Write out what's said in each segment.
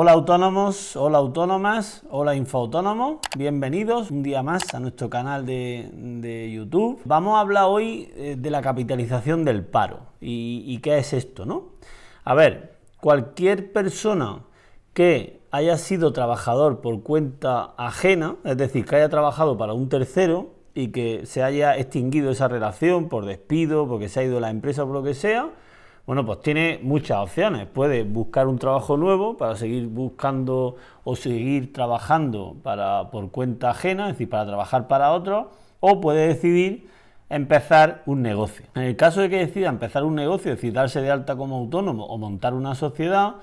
Hola autónomos, hola autónomas, hola infoautónomos, bienvenidos un día más a nuestro canal de, YouTube. Vamos a hablar hoy eh, de la capitalización del paro y, qué es esto, ¿no? A ver, cualquier persona que haya sido trabajador por cuenta ajena, es decir, que haya trabajado para un tercero y que se haya extinguido esa relación por despido, porque se ha ido la empresa o por lo que sea, bueno, pues tiene muchas opciones. Puede buscar un trabajo nuevo para seguir buscando o seguir trabajando por cuenta ajena, es decir, para trabajar para otro, o puede decidir empezar un negocio. En el caso de que decida empezar un negocio, es decir, darse de alta como autónomo o montar una sociedad,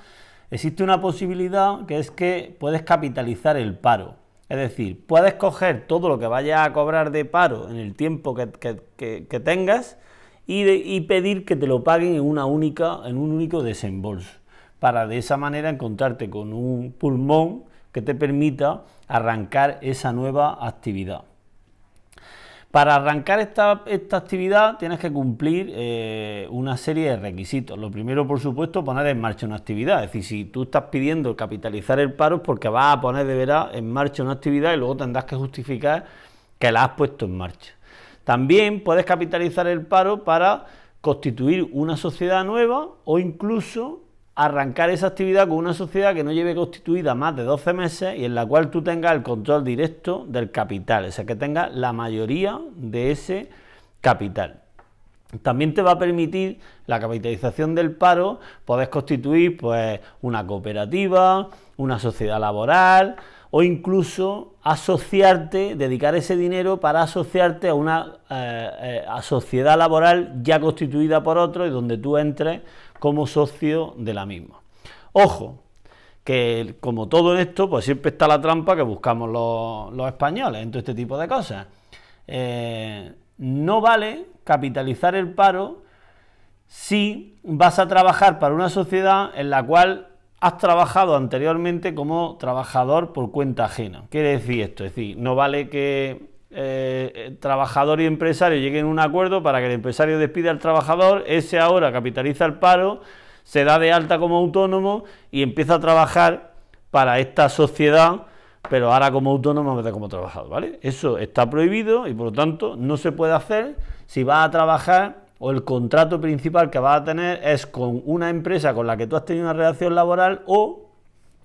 existe una posibilidad que es que puedes capitalizar el paro. Es decir, puedes coger todo lo que vayas a cobrar de paro en el tiempo que tengas, y, pedir que te lo paguen en, una única, en un único desembolso, para de esa manera encontrarte con un pulmón que te permita arrancar esa nueva actividad. Para arrancar esta, actividad tienes que cumplir eh, una serie de requisitos. Lo primero, por supuesto, poner en marcha una actividad. Es decir, si tú estás pidiendo capitalizar el paro es porque vas a poner de veras en marcha una actividad y luego tendrás que justificar que la has puesto en marcha. También puedes capitalizar el paro para constituir una sociedad nueva o incluso arrancar esa actividad con una sociedad que no lleve constituida más de 12 meses y en la cual tú tengas el control directo del capital, o sea, que tengas la mayoría de ese capital. También te va a permitir la capitalización del paro, podés constituir pues una cooperativa, una sociedad laboral o incluso asociarte, dedicar ese dinero para asociarte a una eh, eh, sociedad laboral ya constituida por otro y donde tú entres como socio de la misma. Ojo, que como todo esto, pues siempre está la trampa que buscamos los, españoles en todo este tipo de cosas. Eh, no vale capitalizar el paro si vas a trabajar para una sociedad en la cual has trabajado anteriormente como trabajador por cuenta ajena. Quiere decir esto, es decir, no vale que eh, trabajador y empresario lleguen a un acuerdo para que el empresario despida al trabajador, ese ahora capitaliza el paro, se da de alta como autónomo y empieza a trabajar para esta sociedad pero ahora como autónomo da como trabajador, ¿vale? Eso está prohibido y por lo tanto no se puede hacer si vas a trabajar o el contrato principal que vas a tener es con una empresa con la que tú has tenido una relación laboral o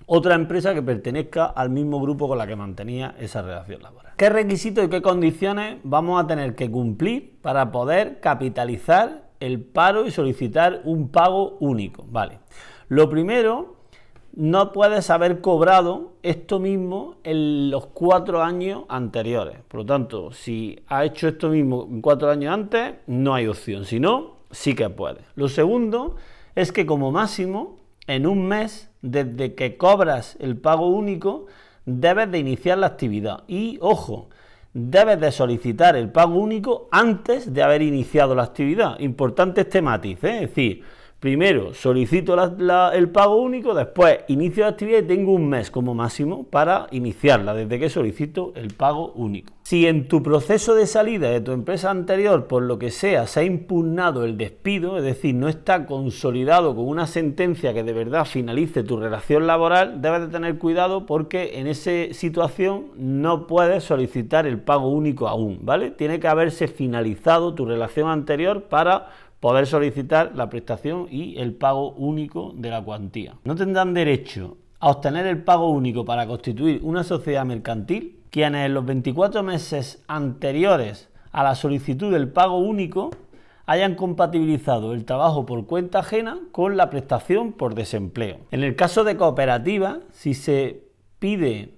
otra empresa que pertenezca al mismo grupo con la que mantenía esa relación laboral. ¿Qué requisitos y qué condiciones vamos a tener que cumplir para poder capitalizar el paro y solicitar un pago único? Vale. Lo primero no puedes haber cobrado esto mismo en los cuatro años anteriores. Por lo tanto, si ha hecho esto mismo cuatro años antes, no hay opción. Si no, sí que puedes. Lo segundo es que como máximo, en un mes desde que cobras el pago único, debes de iniciar la actividad. Y ojo, debes de solicitar el pago único antes de haber iniciado la actividad. Importante este matiz, ¿eh? es decir, Primero solicito el pago único, después inicio la actividad y tengo un mes como máximo para iniciarla desde que solicito el pago único. Si en tu proceso de salida de tu empresa anterior, por lo que sea, se ha impugnado el despido, es decir, no está consolidado con una sentencia que de verdad finalice tu relación laboral, debes de tener cuidado porque en esa situación no puedes solicitar el pago único aún, ¿vale? Tiene que haberse finalizado tu relación anterior para poder solicitar la prestación y el pago único de la cuantía. No tendrán derecho a obtener el pago único para constituir una sociedad mercantil quienes en los 24 meses anteriores a la solicitud del pago único hayan compatibilizado el trabajo por cuenta ajena con la prestación por desempleo. En el caso de cooperativa, si se pide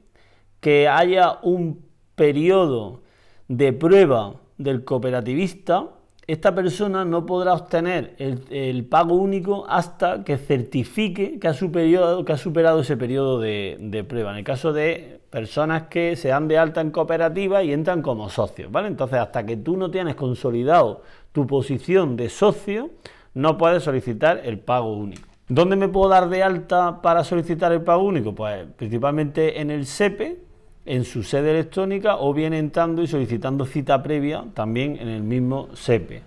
que haya un periodo de prueba del cooperativista, esta persona no podrá obtener el, pago único hasta que certifique que ha superado, ese periodo de, prueba. En el caso de personas que se dan de alta en cooperativa y entran como socios, ¿vale? Entonces, hasta que tú no tienes consolidado tu posición de socio, no puedes solicitar el pago único. ¿Dónde me puedo dar de alta para solicitar el pago único? Pues principalmente en el SEPE, en su sede electrónica o bien entrando y solicitando cita previa también en el mismo SEPE.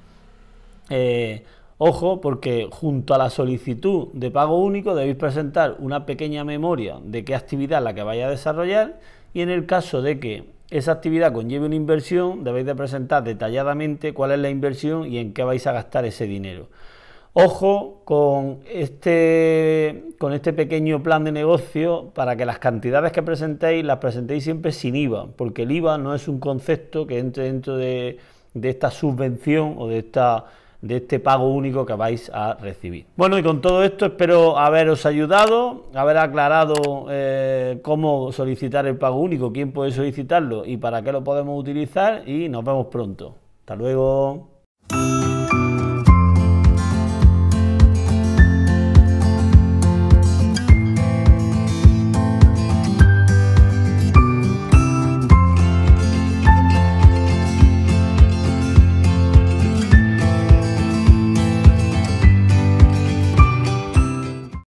Eh, ojo, porque junto a la solicitud de pago único debéis presentar una pequeña memoria de qué actividad la que vaya a desarrollar y en el caso de que esa actividad conlleve una inversión, debéis de presentar detalladamente cuál es la inversión y en qué vais a gastar ese dinero. Ojo con este, con este pequeño plan de negocio para que las cantidades que presentéis las presentéis siempre sin IVA, porque el IVA no es un concepto que entre dentro de, esta subvención o de esta de este pago único que vais a recibir. Bueno, y con todo esto espero haberos ayudado, haber aclarado eh, cómo solicitar el pago único, quién puede solicitarlo y para qué lo podemos utilizar y nos vemos pronto. Hasta luego.